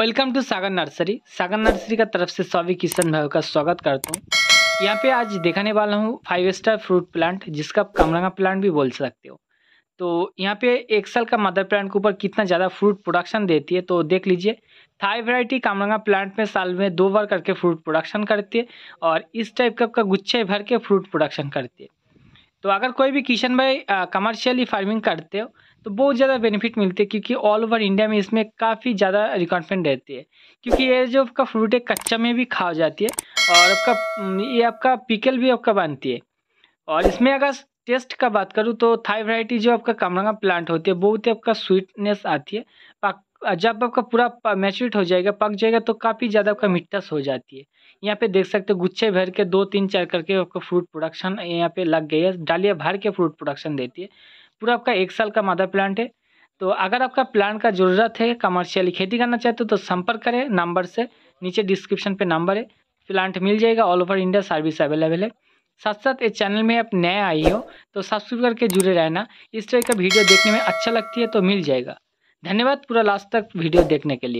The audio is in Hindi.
welcome to Sagar nursery Sagar nursery का तरफ से सभी किसान भाइयों का स्वागत करता हूँ यहाँ पे आज दिखाने वाला हूँ फाइव स्टार फ्रूट प्लांट जिसका आप कमरंगा प्लांट भी बोल सकते हो तो यहाँ पे एक साल का मदर प्लांट के ऊपर कितना ज़्यादा फ्रूट प्रोडक्शन देती है तो देख लीजिए थाई वैरायटी कामरंगा प्लांट में साल में दो बार करके फ्रूट प्रोडक्शन करती है और इस टाइप का गुच्छे भर के फ्रूट प्रोडक्शन करती है तो अगर कोई भी किशन भाई कमर्शियली फार्मिंग करते हो तो बहुत ज़्यादा बेनिफिट मिलते हैं क्योंकि ऑल ओवर इंडिया में इसमें काफ़ी ज़्यादा रिकॉर्डमेंट रहती है क्योंकि ये जो आपका फ्रूट है कच्चा में भी खा जाती है और आपका ये आपका पिकल भी आपका बनती है और इसमें अगर टेस्ट का बात करूँ तो थाई वराइटी जो आपका कमरंगा प्लांट होती है बहुत ही आपका स्वीटनेस आती है जब आपका पूरा मैच्योर्ड हो जाएगा पक जाएगा तो काफ़ी ज़्यादा आपका मिठास हो जाती है यहाँ पे देख सकते हो गुच्छे भर के दो तीन चार करके आपका फ्रूट प्रोडक्शन यहाँ पे लग गई है डालिया भर के फ्रूट प्रोडक्शन देती है पूरा आपका एक साल का मादा प्लांट है तो अगर आपका प्लांट का ज़रूरत है कमर्शियली खेती करना चाहते हो तो संपर्क करें नंबर से नीचे डिस्क्रिप्शन पर नंबर है प्लांट मिल जाएगा all over India service available है साथ साथ इस चैनल में आप नए आई हो तो सब्सक्राइब करके जुड़े रहना इस तरह का वीडियो देखने में अच्छा लगती है तो मिल जाएगा धन्यवाद पूरा लास्ट तक वीडियो देखने के लिए